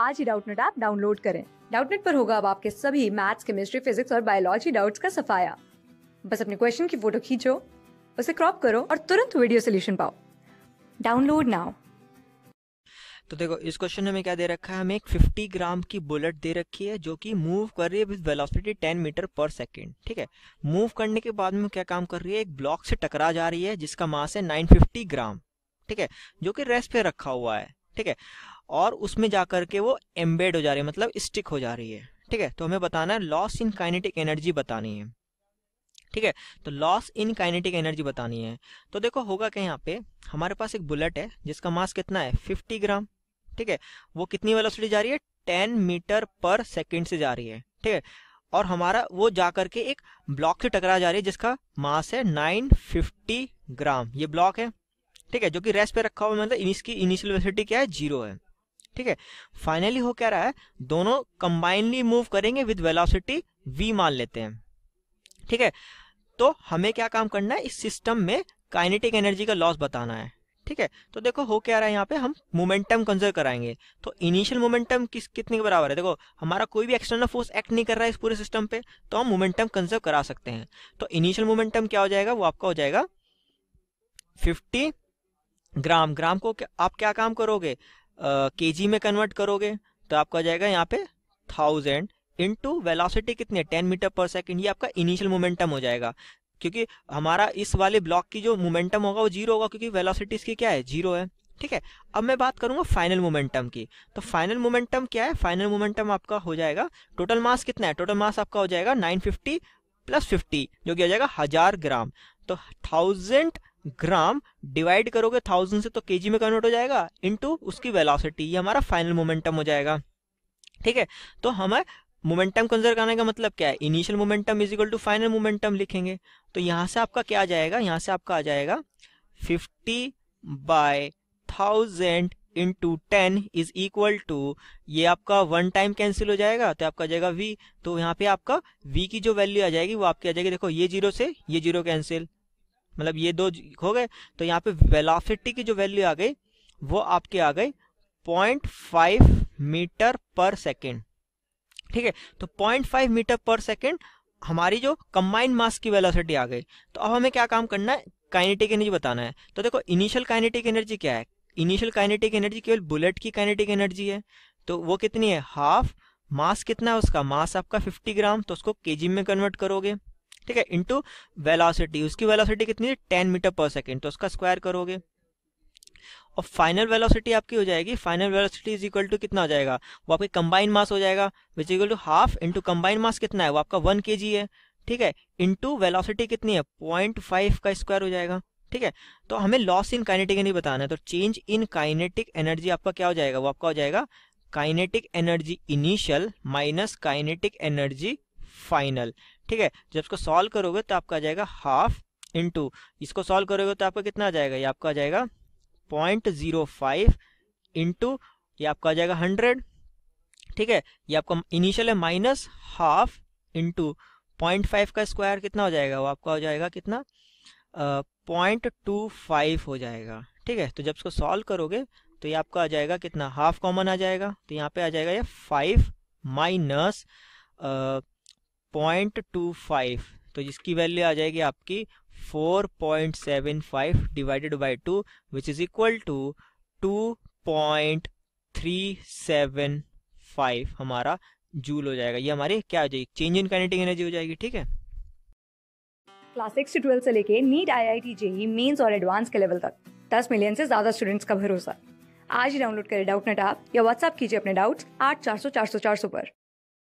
आज ही Doubtnut app download करें डाउटनेट पर होगा अब आपके सभी मैथ्स केमिस्ट्री फिजिक्स और बायोलॉजी डाउट्स का सफाया बस अपने क्वेश्चन की फोटो खींचो उसे क्रॉप करो और तुरंत वीडियो सोल्यूशन पाओ डाउनलोड नाउ तो देखो इस क्वेश्चन में क्या दे रखा है हमें एक 50 ग्राम की बुलेट दे रखी है जो कि मूव कर रही है with velocity 10 metre per second ठीक है मूव करने के बाद में क्या काम कर रही है एक ब्लॉक से टकरा जा रही है जिसका मास है 950 ग्राम ठीक है जो कि रेस्ट पे रखा हुआ है ठीक है और उसमें जाकर के वो एम्बेड हो जा रही है मतलब स्टिक हो जा रही है ठीक है तो हमें बताना है लॉस इन काइनेटिक एनर्जी बतानी है ठीक है तो लॉस इन काइनेटिक एनर्जी बतानी है तो देखो होगा क्या यहाँ पे हमारे पास एक बुलेट है जिसका मास कितना है 50 ग्राम ठीक है वो कितनी वेलोसिटी जा रही है 10 मीटर पर सेकंड से जा रही है ठीक है और हमारा वो जा करके एक ब्लॉक से टकरा जा रही है जिसका मास है 950 ग्राम ये ब्लॉक है ठीक है जो कि रेस्ट पे रखा हुआ मतलब इसकी इनिशियल वेलोसिटी क्या है जीरो है ठीक है फाइनली हो क्या रहा है दोनों कंबाइनली मूव करेंगे विद वेलोसिटी v मान लेते हैं ठीक है तो हमें क्या काम करना है इस सिस्टम में काइनेटिक एनर्जी का लॉस बताना है ठीक है तो देखो हो क्या रहा है यहाँ पे हम मोमेंटम कंजर्व कराएंगे तो इनिशियल मोमेंटम किस कितने के बराबर है देखो हमारा कोई भी एक्सटर्नल फोर्स एक्ट नहीं कर रहा है इस पूरे सिस्टम पे तो हम मोमेंटम कंजर्व करा सकते हैं तो इनिशियल मोमेंटम क्या हो जाएगा वो आपका हो जाएगा फिफ्टी ग्राम ग्राम को क्या, आप क्या काम करोगे के जी में कन्वर्ट करोगे तो आपका जाएगा यहाँ पे थाउजेंड इंटू वेलासिटी कितनी टेन मीटर पर सेकेंड ये आपका इनिशियल मोमेंटम हो जाएगा क्योंकि हमारा इस वाले ब्लॉक की जो मोमेंटम होगा वो जीरो होगा क्योंकि वेलासिटी इसकी क्या है जीरो है ठीक है अब मैं बात करूंगा फाइनल मोमेंटम की तो फाइनल मोमेंटम क्या है फाइनल मोमेंटम आपका हो जाएगा टोटल मास कितना है टोटल मास आपका हो जाएगा 950 प्लस 50 जो कि हो जाएगा हजार ग्राम तो थाउजेंड ग्राम डिवाइड करोगे थाउजेंड से तो केजी में कन्वर्ट हो जाएगा इनटू उसकी वेलोसिटी ये हमारा फाइनल मोमेंटम हो जाएगा ठीक है तो हमें मोमेंटम कंजर्व करने का मतलब क्या है initial momentum is equal to final momentum लिखेंगे तो यहां से आपका क्या आ जाएगा यहां से आपका आ जाएगा fifty by thousand into ten is equal to ये आपका वन टाइम कैंसिल हो जाएगा तो आपका आ जाएगा वी तो यहाँ पे आपका वी की जो वैल्यू आ जाएगी वो आपकी आ जाएगी देखो ये जीरो से ये जीरो कैंसिल मतलब ये दो हो गए तो यहाँ पे वेलोसिटी की जो वैल्यू आ गई वो आपके आ गई point five metre per second ठीक है तो point five metre per second हमारी जो कंबाइंड मास की वेलोसिटी आ गई तो अब हमें क्या काम करना है काइनेटिक एनर्जी बताना है तो देखो इनिशियल काइनेटिक एनर्जी क्या है इनिशियल काइनेटिक एनर्जी केवल बुलेट की काइनेटिक एनर्जी है तो वो कितनी है हाफ मास कितना है उसका मास आपका 50 ग्राम तो उसको केजी में कन्वर्ट करोगे ठीक है इंटू वेलासिटी उसकी वेलासिटी कितनी है टेन मीटर पर सेकेंड तो उसका स्क्वायर करोगे और फाइनल वेलोसिटी आपकी हो जाएगी final velocity is equal to कितना हो जाएगा वो आपके कंबाइन मास हो जाएगा which equal to half into combine mass कितना है वो आपका वन के है ठीक है इंटू वेलोसिटी कितनी है पॉइंट फाइव का स्क्वायर हो जाएगा ठीक है तो हमें लॉस इन काइनेटिक नहीं बताना है तो चेंज इन काइनेटिक एनर्जी आपका क्या हो जाएगा वो आपका हो जाएगा kinetic energy initial minus kinetic energy final ठीक है जब इसको सॉल्व करोगे तो आपका आ जाएगा हाफ इंटू इसको सॉल्व करोगे तो आपका कितना आ जाएगा ये आपका आ जाएगा पॉइंट जीरो फाइव इंटू ये आपका आ जाएगा हंड्रेड ठीक है ये आपका इनिशियल है minus half into point five का स्क्वायर कितना हो जाएगा वो आपका हो जाएगा कितना पॉइंट टू फाइव हो जाएगा ठीक है तो जब इसको सॉल्व करोगे तो ये आपका आ जाएगा कितना हाफ कॉमन आ जाएगा तो यहाँ पे आ जाएगा ये five minus point two five तो जिसकी वैल्यू आ जाएगी आपकी four point seven five divided by two which is equal to two point three seven five हमारा जूल हो जाएगा ये हमारी क्या हो जाएगी चेंज इन कनेक्टिंग एनर्जी हो जाएगी ठीक है क्लास सिक्स से ट्वेल्थ से लेके NEET I I T JEE mains और एडवांस के लेवल तक दस मिलियन से ज्यादा स्टूडेंट्स का भरोसा आज ही डाउनलोड करें डाउट नेट आप या व्हाट्सएप कीजिए अपने डाउट्स आठ चार सौ चार सौ चार सौ पर